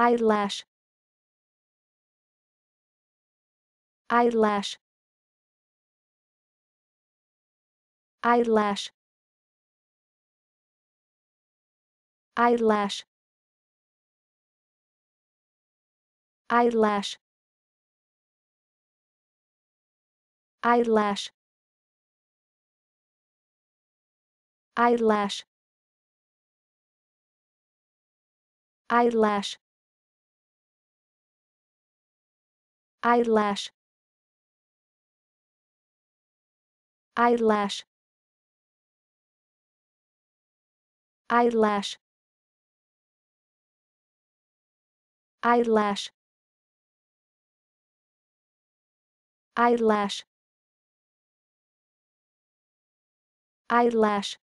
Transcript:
eyelash eyelash eyelash eyelash eyelash eyelash eyelash eyelash eyelash eyelash eyelash eyelash eyelash eyelash